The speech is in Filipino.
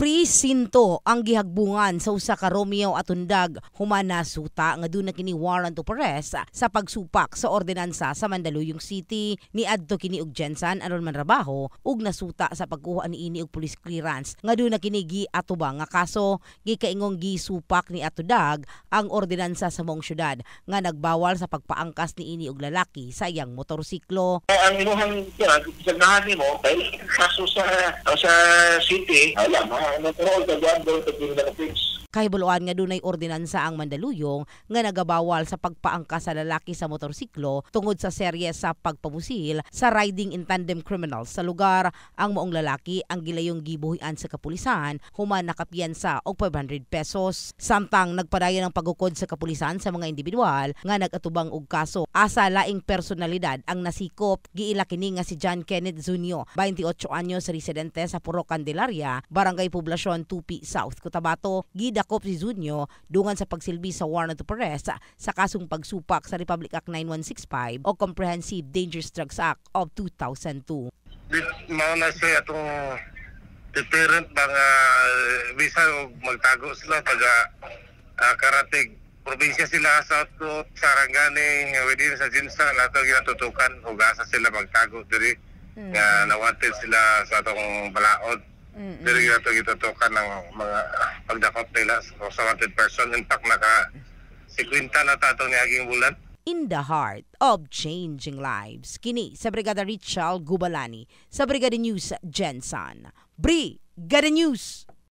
presinto ang gihagbungan sa usa ka Romeo at Undag human nasuta nga doon na kini warrant to press sa pagsupak sa ordinansa sa Mandaluyong City ni adto kini og Jensen aron manrabaho ug nasuta sa pagkuha ni ini og police clearance nga doon na kini gi atubang nga kaso gikaingong gisupak ni Atudag ang ordinansa sa mong syudad nga nagbawal sa pagpaangkas ni ini og lalaki sa iyang motorsiklo. Uh, ang imuhang tinag, mo kay eh, kaso sa uh, sa city, alam mo, uh, natural the God going to build the things Kay nga dunay ordinansa ang Mandaluyong nga nagabawal sa pagpaangka sa lalaki sa motorsiklo tungod sa serye sa pagpabusil sa riding in tandem criminals sa lugar ang maong lalaki ang gilayong gibuhian sa kapulisan human nakapiyansa og 500 pesos samtang nagpadayon ang pagukod sa kapulisan sa mga individual nga nagatubang og kaso asa laing personalidad ang nasikop giila kini nga si John Kenneth Zunio 28 anyos residente sa Puro Candelaria barangay Poblacion 2 Tupi South Cotabato gida Jacob Zizunyo dungan sa pagsilbi sa warrant of arrest sa kasong pagsupak sa Republic Act 9165 o Comprehensive Dangerous Drugs Act of 2002. mao na siya atong deterrent ng uh, eh, visa o magtago sila taga uh, ah, karatig probinsya sila sa South Sarangani within sa Jinsa lahat ang ginatutukan ugasa sila magtago diri mm. nga uh, sila sa atong balaod Mm-hmm. Pero yung ito itutukan ng mga pagdakot nila so, sa wanted person. In fact, naka 50 na tatong ni Aging Bulan. In the heart of changing lives, kini sa Brigada Richal Gubalani, sa Brigada News Jensen. Brigada News!